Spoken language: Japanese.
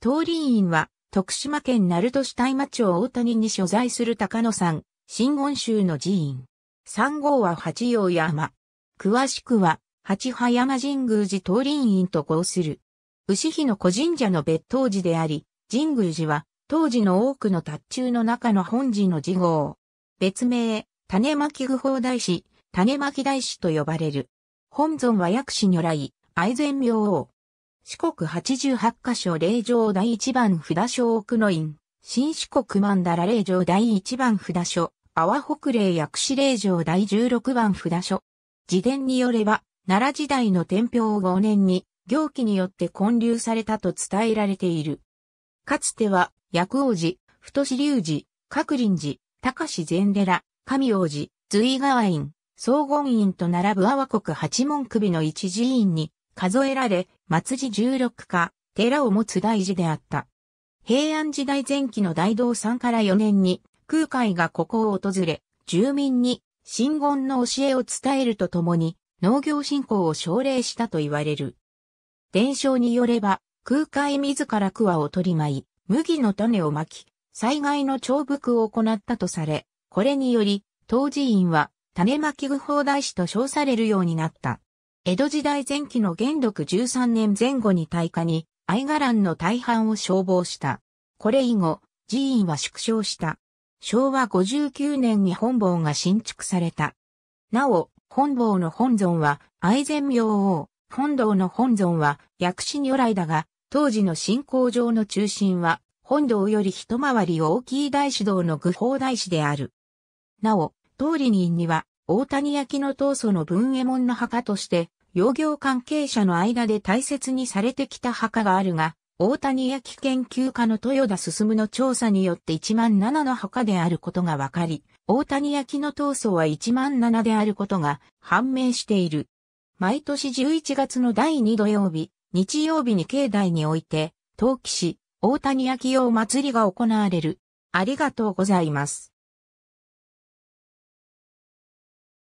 東林院は、徳島県鳴門市大間町大谷に所在する高野山、新言宗の寺院。三号は八葉山。詳しくは、八葉山神宮寺東林院と合する。牛日の古神社の別当寺であり、神宮寺は、当時の多くの達中の中の本寺の寺号。別名、種巻具法大師、種巻大師と呼ばれる。本尊は薬師如来、愛禅明王。四国八十八カ所霊場第一番札所奥の院、新四国曼荼羅霊場第一番札所、阿波北霊薬師霊場第十六番札所。自伝によれば、奈良時代の天平五年に、行基によって建立されたと伝えられている。かつては、薬王寺、太子隆寺、各林寺、高志禅寺、神王寺、随川院、総言院と並ぶ阿波国八門首の一寺院に、数えられ、末寺十六家、寺を持つ大寺であった。平安時代前期の大道んから4年に、空海がここを訪れ、住民に、真言の教えを伝えるとともに、農業振興を奨励したと言われる。伝承によれば、空海自ら桑を取り舞い、麦の種をまき、災害の長伏を行ったとされ、これにより、当寺院は、種まき具法大師と称されるようになった。江戸時代前期の元禄13年前後に大火に、愛伽藍の大半を消防した。これ以後、寺院は縮小した。昭和59年に本坊が新築された。なお、本坊の本尊は、愛禅明王、本堂の本尊は、薬師如来だが、当時の信仰上の中心は、本堂より一回り大きい大師堂の愚法大師である。なお、通り人には、大谷焼の闘争の文右衛門の墓として、養業関係者の間で大切にされてきた墓があるが、大谷焼研究家の豊田進の調査によって1万7の墓であることが分かり、大谷焼の闘争は1万7であることが判明している。毎年11月の第2土曜日、日曜日に境内において、陶器市、大谷焼用祭りが行われる。ありがとうございます。